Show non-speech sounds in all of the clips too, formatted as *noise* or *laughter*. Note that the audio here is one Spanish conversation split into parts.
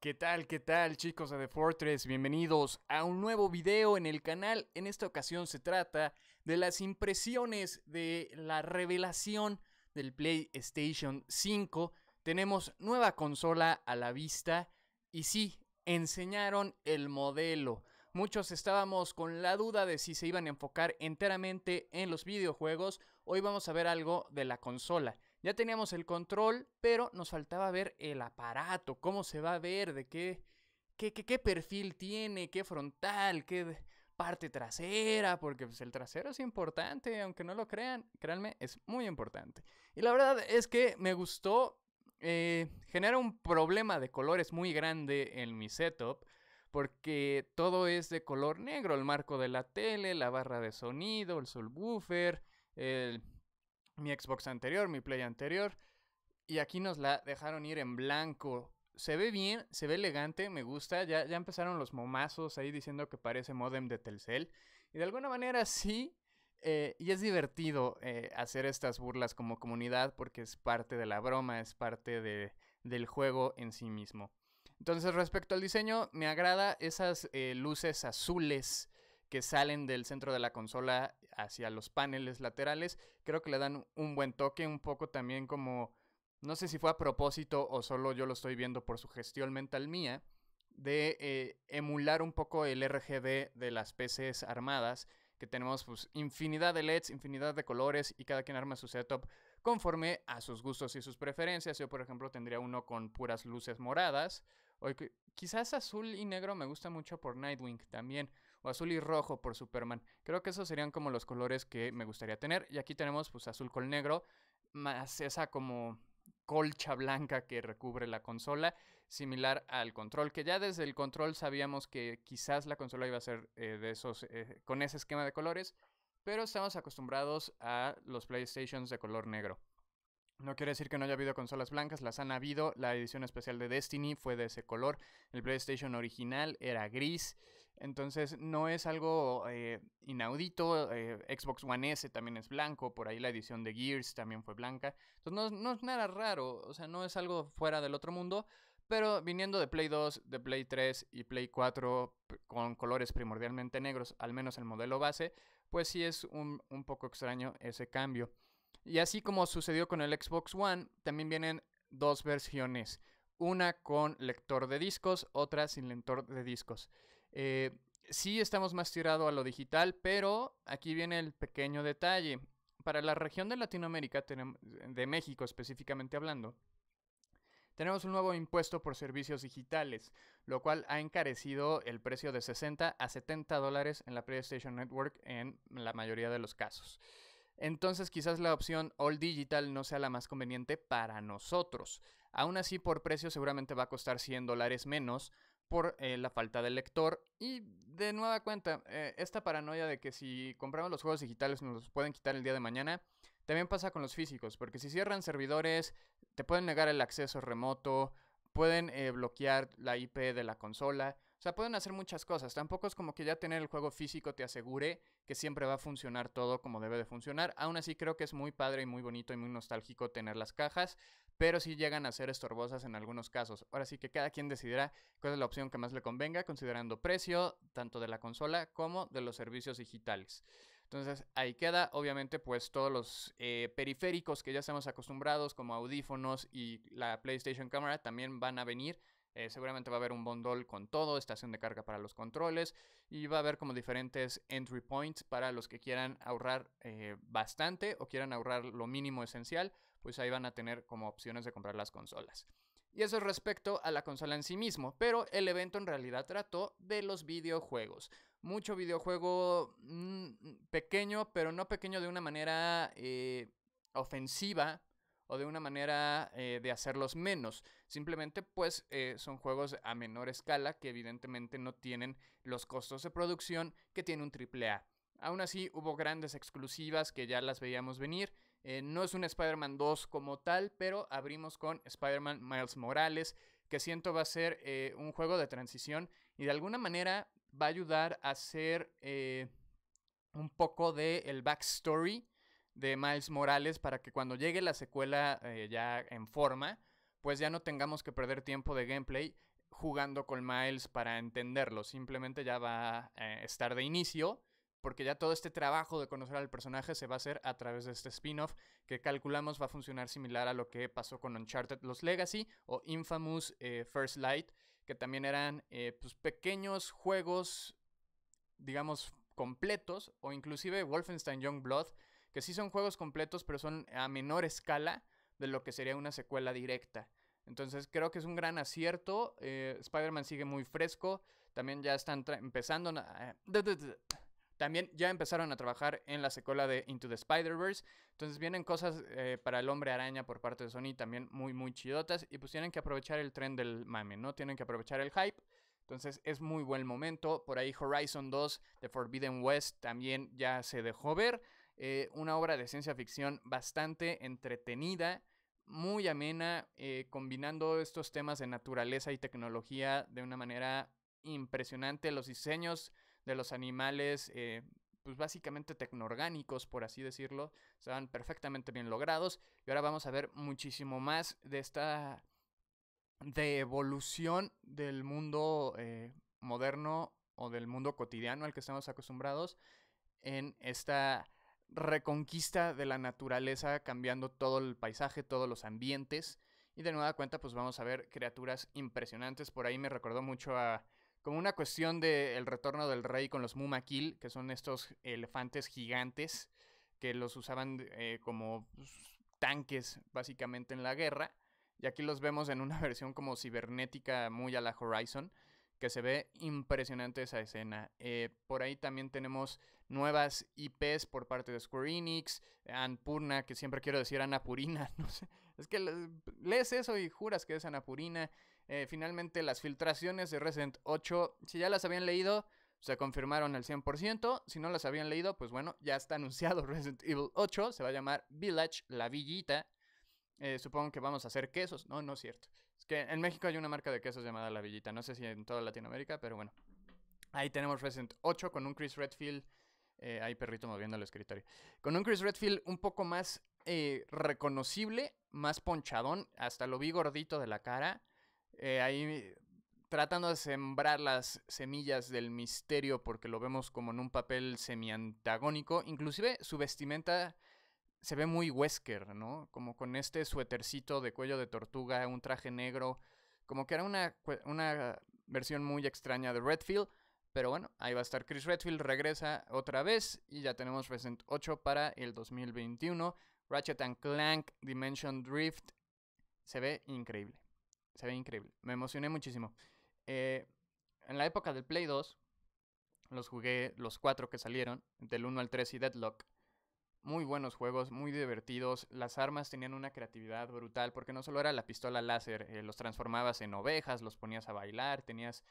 ¿Qué tal, qué tal chicos de The Fortress? Bienvenidos a un nuevo video en el canal. En esta ocasión se trata de las impresiones de la revelación del PlayStation 5. Tenemos nueva consola a la vista y sí, enseñaron el modelo. Muchos estábamos con la duda de si se iban a enfocar enteramente en los videojuegos. Hoy vamos a ver algo de la consola. Ya teníamos el control, pero nos faltaba ver el aparato, cómo se va a ver, de qué, qué, perfil tiene, qué frontal, qué parte trasera, porque pues, el trasero es importante, aunque no lo crean, créanme, es muy importante. Y la verdad es que me gustó, eh, genera un problema de colores muy grande en mi setup, porque todo es de color negro, el marco de la tele, la barra de sonido, el subwoofer, el mi Xbox anterior, mi Play anterior. Y aquí nos la dejaron ir en blanco. Se ve bien, se ve elegante, me gusta. Ya, ya empezaron los momazos ahí diciendo que parece modem de Telcel. Y de alguna manera sí. Eh, y es divertido eh, hacer estas burlas como comunidad porque es parte de la broma, es parte de, del juego en sí mismo. Entonces respecto al diseño, me agrada esas eh, luces azules que salen del centro de la consola hacia los paneles laterales. Creo que le dan un buen toque, un poco también como, no sé si fue a propósito o solo yo lo estoy viendo por su gestión mental mía, de eh, emular un poco el RGB de las PCs armadas, que tenemos pues, infinidad de LEDs, infinidad de colores y cada quien arma su setup conforme a sus gustos y sus preferencias. Yo, por ejemplo, tendría uno con puras luces moradas. O quizás azul y negro me gusta mucho por Nightwing también o azul y rojo por Superman. Creo que esos serían como los colores que me gustaría tener. Y aquí tenemos pues azul con negro, más esa como colcha blanca que recubre la consola, similar al control, que ya desde el control sabíamos que quizás la consola iba a ser eh, de esos, eh, con ese esquema de colores, pero estamos acostumbrados a los PlayStations de color negro. No quiere decir que no haya habido consolas blancas, las han habido. La edición especial de Destiny fue de ese color. El PlayStation original era gris. Entonces no es algo eh, inaudito. Eh, Xbox One S también es blanco, por ahí la edición de Gears también fue blanca. Entonces no, es nada raro, o sea, no es algo fuera del otro mundo. Pero viniendo de Play 2, de Play 3 y Play 4 con colores primordialmente negros, al menos el modelo base, pues sí es un, un poco extraño ese cambio. Y así como sucedió con el Xbox One, también vienen dos versiones. Una con lector de discos, otra sin lector de discos. Eh, sí estamos más tirado a lo digital, pero aquí viene el pequeño detalle. Para la región de Latinoamérica, de México específicamente hablando, tenemos un nuevo impuesto por servicios digitales, lo cual ha encarecido el precio de 60 a 70 dólares en la PlayStation Network en la mayoría de los casos. Entonces quizás la opción All Digital no sea la más conveniente para nosotros. Aún así, por precio seguramente va a costar 100 dólares menos, por eh, la falta de lector. Y de nueva cuenta, eh, esta paranoia de que si compramos los juegos digitales nos los pueden quitar el día de mañana, también pasa con los físicos, porque si cierran servidores, te pueden negar el acceso remoto, pueden eh, bloquear la IP de la consola. O sea, pueden hacer muchas cosas. Tampoco es como que ya tener el juego físico te asegure que siempre va a funcionar todo como debe de funcionar. Aún así creo que es muy padre y muy bonito y muy nostálgico tener las cajas, pero sí llegan a ser estorbosas en algunos casos. Ahora sí que cada quien decidirá cuál es la opción que más le convenga, considerando precio tanto de la consola como de los servicios digitales. Entonces ahí queda, obviamente, pues todos los eh, periféricos que ya estamos acostumbrados, como audífonos y la PlayStation Camera, también van a venir eh, seguramente va a haber un bondol con todo, estación de carga para los controles y va a haber como diferentes entry points para los que quieran ahorrar eh, bastante o quieran ahorrar lo mínimo esencial, pues ahí van a tener como opciones de comprar las consolas. Y eso es respecto a la consola en sí mismo, pero el evento en realidad trató de los videojuegos. Mucho videojuego mm, mm, pequeño, pero no pequeño de una manera eh, ofensiva o de una manera eh, de hacerlos menos. Simplemente pues eh, son juegos a menor escala que evidentemente no tienen los costos de producción que tiene un AAA. Aún así hubo grandes exclusivas que ya las veíamos venir. Eh, no es un Spider-Man 2 como tal, pero abrimos con Spider-Man Miles Morales, que siento va a ser un juego de transición y de alguna manera va a ayudar a hacer un poco de el backstory de Miles Morales para que cuando llegue la secuela eh, ya en forma, pues ya no tengamos que perder tiempo de gameplay jugando con Miles para entenderlo. Simplemente ya va a eh, estar de inicio, porque ya todo este trabajo de conocer al personaje se va a hacer a través de este spin-off que calculamos va a funcionar similar a lo que pasó con Uncharted Los Legacy o Infamous eh, First Light, que también eran pues pequeños juegos, digamos, completos, o inclusive Wolfenstein Youngblood, que sí son juegos completos, pero son a menor escala de lo que sería una secuela directa. Entonces creo que es un gran acierto. Eh, Spider-Man sigue muy fresco. También ya están empezando... Eh, también ya empezaron a trabajar en la secuela de Into the Spider-Verse. Entonces vienen cosas eh, para el hombre araña por parte de Sony también muy, muy chidotas. Y pues tienen que aprovechar el tren del mame, ¿no? Tienen que aprovechar el hype. Entonces es muy buen momento. Por ahí Horizon 2 de Forbidden West también ya se dejó ver. Eh, una obra de ciencia ficción bastante entretenida, muy amena, eh, combinando estos temas de naturaleza y tecnología de una manera impresionante. Los diseños de los animales, eh, pues básicamente tecnoorgánicos, por así decirlo, estaban perfectamente bien logrados. Y ahora vamos a ver muchísimo más de esta de evolución del mundo moderno o del mundo cotidiano al que estamos acostumbrados en esta reconquista de la naturaleza, cambiando todo el paisaje, todos los ambientes. Y de nueva cuenta, pues vamos a ver criaturas impresionantes. Por ahí me recordó mucho a como una cuestión del el retorno del rey con los Mumakil, que son estos elefantes gigantes que los usaban eh, como pues, tanques básicamente en la guerra. Y aquí los vemos en una *laughs* versión como cibernética muy a la Horizon, que se ve impresionante esa escena. Eh, por ahí también tenemos nuevas IPs por parte de Square Enix, Anpurna, que siempre quiero decir Anapurina, *laughs* no sé, es que lees eso y juras que es Anapurina. Eh, finalmente las filtraciones de Resident 8, si ya las habían leído, se confirmaron al 100%, si no las habían leído, pues bueno, ya está *laughs* anunciado Resident Evil 8, se va a llamar Village, la villita. Eh, supongo que vamos a hacer quesos, no, no es cierto. Es que en México hay una marca de quesos llamada La Villita. No sé si en toda Latinoamérica, pero bueno. Ahí tenemos Resident 8 con un Chris Redfield. hay eh, perrito moviendo el escritorio. Con un Chris Redfield un poco más eh, reconocible, más ponchadón. Hasta lo vi gordito de la cara. Eh, ahí tratando de sembrar las semillas del misterio porque lo vemos como en un papel semiantagónico. Inclusive su vestimenta se ve muy Wesker, ¿no? Como con este suétercito de cuello de tortuga, un traje negro, como que era una, una versión muy extraña de Redfield. Pero bueno, ahí va a estar Chris Redfield, regresa otra vez y ya tenemos Resident 8 para el 2021. Ratchet and Clank Dimension Drift se ve increíble. Se ve increíble. Me emocioné muchísimo. Eh, en la época del Play 2, los jugué los cuatro que salieron, del 1 al 3 y Deadlock muy buenos juegos, muy divertidos. Las armas tenían una creatividad brutal, porque no solo era la pistola láser, eh, los transformabas en ovejas, los ponías a bailar, tenías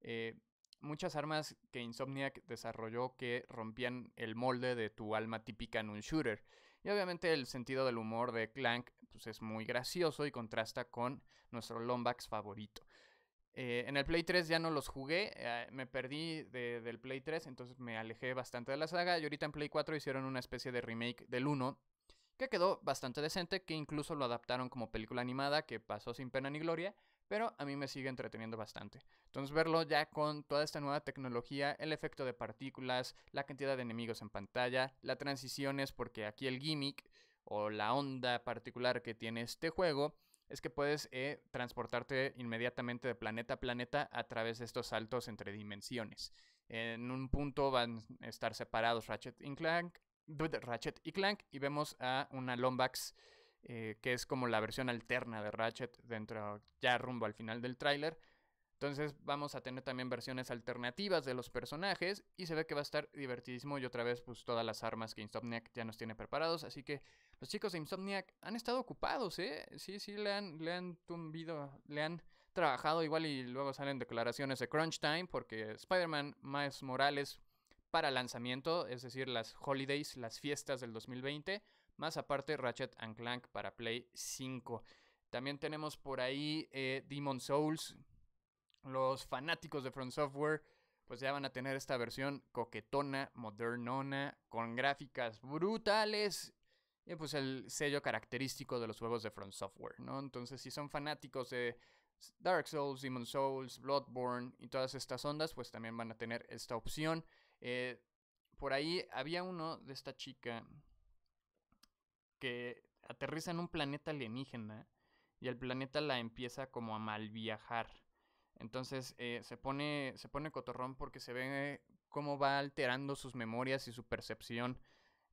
eh, muchas armas que Insomniac desarrolló que rompían el molde de tu alma típica en un shooter. Y obviamente el sentido del humor de Clank pues, es muy gracioso y contrasta con nuestro Lombax favorito. Eh, en el Play 3 ya no los jugué, eh, me perdí del Play 3, entonces me alejé bastante de la saga. Y ahorita en Play 4 hicieron una especie de remake del 1, que quedó bastante decente, que incluso lo adaptaron como película animada, que pasó sin pena ni gloria, pero a mí me sigue entreteniendo bastante. Entonces verlo ya con toda esta nueva tecnología, el efecto de partículas, la cantidad de enemigos en pantalla, las transiciones, porque aquí el gimmick o la onda particular que tiene este juego es que puedes eh, transportarte inmediatamente de planeta a planeta a través de estos saltos entre dimensiones. En un punto van a estar separados Ratchet y Clank, Ratchet y Clank y vemos a una Lombax eh, que es como la versión alterna de Ratchet dentro ya rumbo al final del tráiler entonces vamos a tener también versiones alternativas de los personajes y se ve que va a estar divertidísimo y otra vez pues todas las armas que Insomniac ya nos tiene preparados. Así que los chicos de Insomniac han estado ocupados, ¿eh? Sí, sí, le han, le han tumbido, le han trabajado igual y luego salen declaraciones de Crunch Time porque Spider-Man más Morales para lanzamiento, es decir, las holidays, las fiestas del 2020, más aparte Ratchet and Clank para Play 5. También tenemos por ahí eh, Demon Souls, los fanáticos de Front Software pues ya van a tener esta versión coquetona, modernona, con gráficas brutales y pues el sello característico de los juegos de Front Software, ¿no? Entonces, si son fanáticos de Dark Souls, Demon Souls, Bloodborne y todas estas ondas, pues también van a tener esta opción. Eh, por ahí había uno de esta chica que aterriza en un planeta alienígena y el planeta la empieza como a mal viajar. Entonces eh, se, pone, se pone cotorrón porque se ve cómo va alterando sus memorias y su percepción,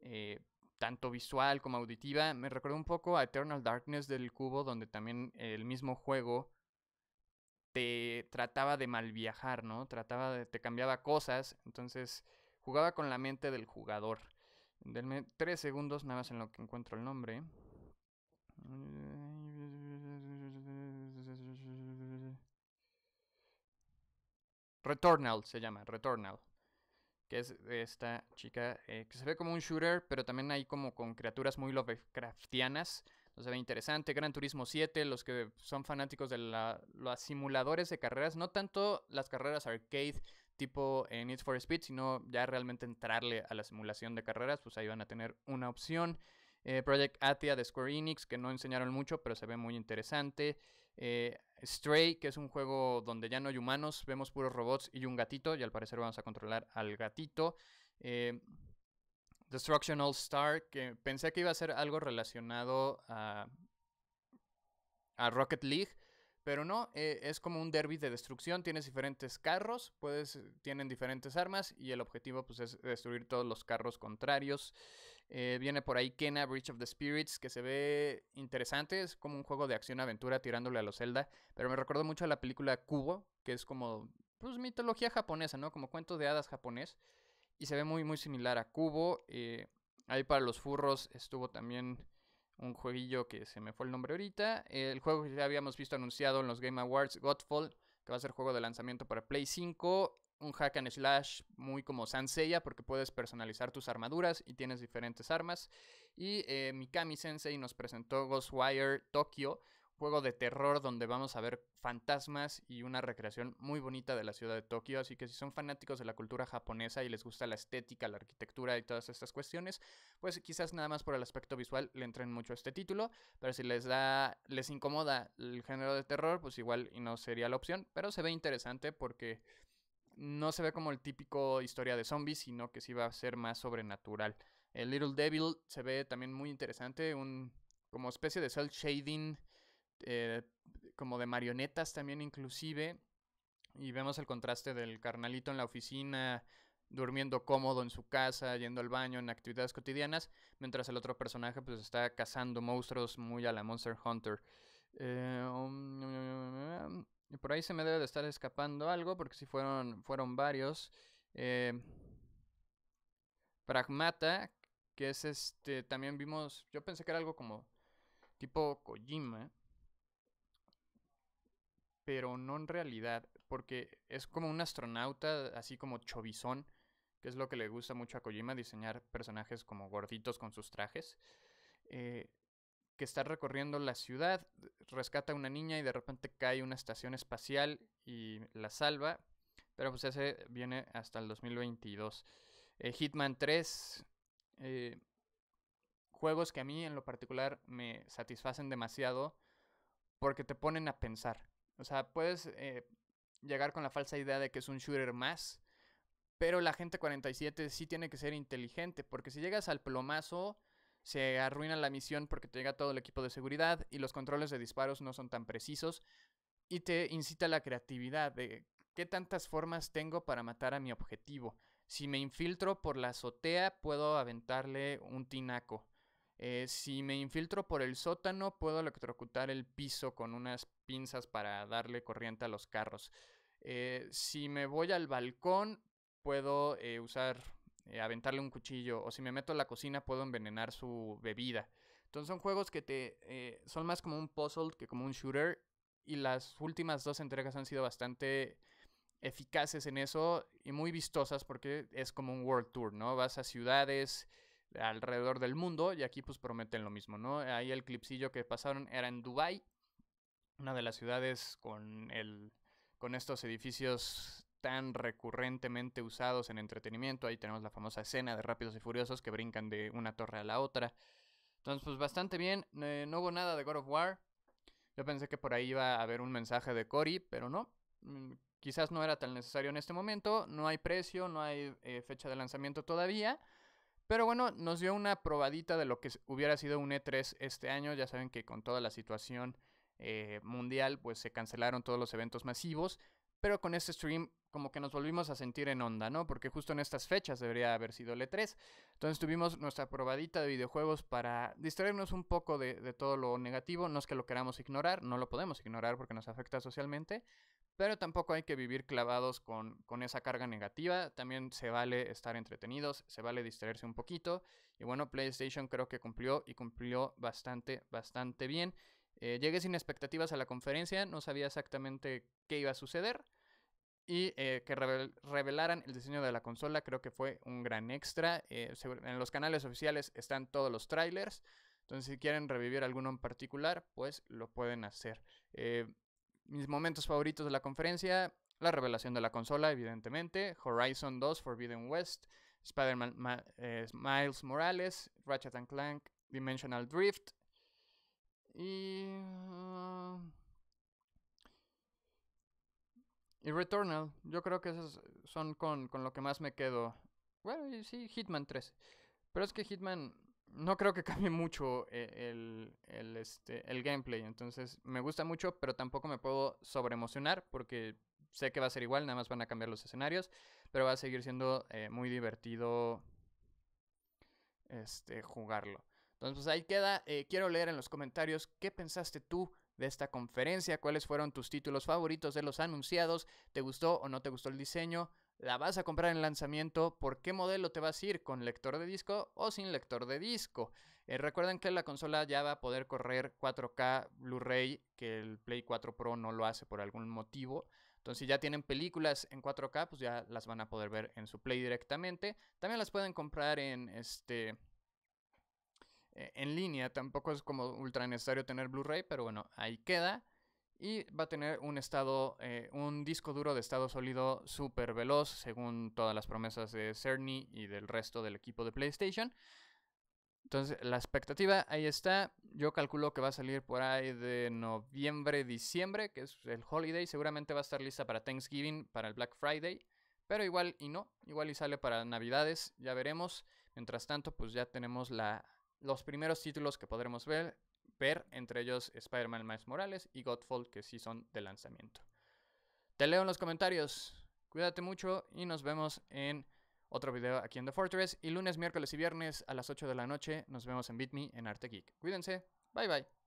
eh, tanto visual como auditiva. Me recordó un poco a Eternal Darkness del cubo, donde también el mismo juego te trataba de mal viajar, ¿no? Trataba de, te cambiaba cosas, entonces jugaba con la mente del jugador. Denme tres segundos nada más en lo que encuentro el nombre. Returnal se llama, Returnal. Que es esta chica eh, que se ve como un shooter, pero también hay como con criaturas muy Lovecraftianas. No se ve interesante. Gran Turismo 7, los que son fanáticos de los simuladores de carreras, no tanto las carreras arcade tipo en eh, Need for Speed, sino ya realmente entrarle a la simulación de carreras, pues ahí van a tener una opción. Eh, Project Atia de Square Enix, que no enseñaron mucho, pero se ve muy interesante. Eh, Stray, que es un juego donde ya no hay humanos, vemos puros robots y un gatito, y al parecer vamos a controlar al gatito. Eh, Destruction All Star, que pensé que iba a ser algo relacionado a, Rocket League, pero no, eh, es como un derby de destrucción, tienes diferentes carros, puedes, tienen diferentes armas y el objetivo pues, es destruir todos los carros contrarios. Eh, viene por ahí Kena, Breach of the Spirits, que se ve interesante. Es como un juego de acción-aventura tirándole a los Zelda. Pero me recordó mucho a la película Kubo, que es como pues, mitología japonesa, ¿no? Como cuento de hadas japonés. Y se ve muy, muy similar a Kubo. Eh, ahí para los furros estuvo también un jueguillo que se me fue el nombre ahorita. Eh, el juego que ya habíamos visto anunciado en los Game Awards, Godfall, que va a ser juego de lanzamiento para Play 5 un hack and slash muy como Sanseya, porque puedes personalizar tus armaduras y tienes diferentes armas. Y eh, Mikami Sensei nos presentó Ghostwire Tokyo, juego de terror donde vamos a ver fantasmas y una recreación muy bonita de la ciudad de Tokio. Así que si son fanáticos de la cultura japonesa y les gusta la estética, la arquitectura y todas estas cuestiones, pues quizás nada más por el aspecto visual le entren mucho a este título. Pero si les da, les incomoda el género de terror, pues igual no sería la opción. Pero se ve interesante porque no se ve como el típico historia de zombies, sino que sí va a ser más sobrenatural. El Little Devil se ve también muy interesante, un, como especie de cel shading, eh, como de marionetas también inclusive. Y vemos el contraste del carnalito en la oficina, durmiendo cómodo en su casa, yendo al baño, en actividades cotidianas, mientras el otro personaje pues está cazando monstruos muy a la Monster Hunter. Eh, um, por ahí se me debe de estar escapando algo, porque si fueron, fueron varios. Eh, Pragmata, que es este, también vimos, yo pensé que era algo como tipo Kojima, pero no en realidad, porque es como un astronauta, así como chovizón, que es lo que le gusta mucho a Kojima, diseñar personajes como gorditos con sus trajes. Eh, que está recorriendo la ciudad, rescata a una niña y de repente cae una estación espacial y la salva. Pero pues ese viene hasta el 2022. Eh, Hitman 3. Eh, juegos que a mí en lo particular me satisfacen demasiado porque te ponen a pensar. O sea, puedes eh, llegar con la falsa idea de que es un shooter más, pero la gente 47 sí tiene que ser inteligente porque si llegas al plomazo se arruina la misión porque te llega todo el equipo de seguridad y los controles de disparos no son tan precisos y te incita la creatividad de qué tantas formas tengo para matar a mi objetivo. Si me infiltro por la azotea, puedo aventarle un tinaco. Eh, si me infiltro por el sótano, puedo electrocutar el piso con unas pinzas para darle corriente a los carros. Eh, si me voy al balcón, puedo eh, usar eh, aventarle un cuchillo, o si me meto a la cocina puedo envenenar su bebida. Entonces son juegos que te eh, son más como un puzzle que como un shooter, y las últimas dos entregas han sido bastante eficaces en eso y muy vistosas porque es como un world tour, ¿no? Vas a ciudades alrededor del mundo y aquí pues prometen lo mismo, ¿no? Ahí el clipsillo que pasaron era en Dubai, una de las ciudades con el con estos edificios tan recurrentemente usados en entretenimiento. Ahí tenemos la famosa escena de Rápidos y Furiosos que brincan de una torre a la otra. Entonces, pues bastante bien. Eh, no hubo nada de God of War. Yo pensé que por ahí iba a haber un mensaje de Cory, pero no. Mm, quizás no era tan necesario en este momento. No hay precio, no hay eh, fecha de lanzamiento todavía. Pero bueno, nos dio una probadita de lo que hubiera sido un E3 este año. Ya saben que con toda la situación eh, mundial, pues se cancelaron todos los eventos masivos. Pero con este stream como que nos volvimos a sentir en onda, ¿no? Porque justo en estas fechas debería haber sido L3. E Entonces tuvimos nuestra probadita de videojuegos para distraernos un poco de, todo lo negativo. No es que lo queramos ignorar, no lo podemos ignorar porque nos afecta socialmente, pero tampoco hay que vivir clavados con, con esa carga negativa. También se vale estar entretenidos, se vale distraerse un poquito. Y bueno, PlayStation creo que cumplió y cumplió bastante, bastante bien. Eh, llegué sin expectativas a la conferencia, no sabía exactamente qué iba a suceder y eh, que revelaran el diseño de la consola creo que fue un gran extra. Eh, en los canales oficiales están todos los trailers, entonces si quieren revivir alguno en particular, pues lo pueden hacer. mis momentos favoritos de la conferencia, la revelación de la consola, evidentemente, Horizon 2, Forbidden West, Spider-Man Miles Morales, Ratchet Clank, Dimensional Drift, y... Ah, y Returnal, yo creo que esos son con, lo que más me quedo. Bueno, y sí, Hitman 3. Pero es que Hitman no creo que *laughs* cambie mucho eh, este, el, gameplay. Entonces, me gusta mucho, pero tampoco me puedo sobreemocionar porque sé que va a ser igual, nada más van a cambiar los escenarios. Pero va a seguir siendo eh, muy divertido este, jugarlo. Entonces, pues ahí queda. Eh, quiero leer en los comentarios qué pensaste tú de esta conferencia, cuáles fueron tus títulos favoritos de los anunciados, te gustó o no te gustó el diseño, la vas a comprar en lanzamiento, por qué modelo te vas a ir, con lector de disco o sin lector de disco. Eh, recuerden que la consola ya va a poder correr 4K Blu-ray, que el Play 4 Pro no lo hace por algún motivo. Entonces, si ya tienen películas en 4K, pues ya las van a poder ver en su Play directamente. También las pueden comprar en este eh, en línea. Tampoco es como ultra necesario tener Blu-ray, pero bueno, ahí queda. Y va a tener un estado, eh, un disco duro de estado sólido súper veloz, según todas las promesas de Cerny y del resto del equipo de PlayStation. Entonces, la expectativa ahí está. Yo calculo que va a salir por ahí de noviembre, diciembre, que es el holiday. Seguramente va a estar lista para Thanksgiving, para el Black Friday. Pero igual y no, igual y sale para Navidades, ya veremos. Mientras tanto, pues ya tenemos la los primeros títulos que podremos ver, ver entre ellos Spider-Man Miles Morales y Godfall, que sí son de lanzamiento. Te leo en los comentarios. Cuídate mucho y nos vemos en otro video aquí en The Fortress. Y lunes, miércoles y viernes a las 8 de la noche nos vemos en Bit.me en Arte Geek. Cuídense. Bye bye.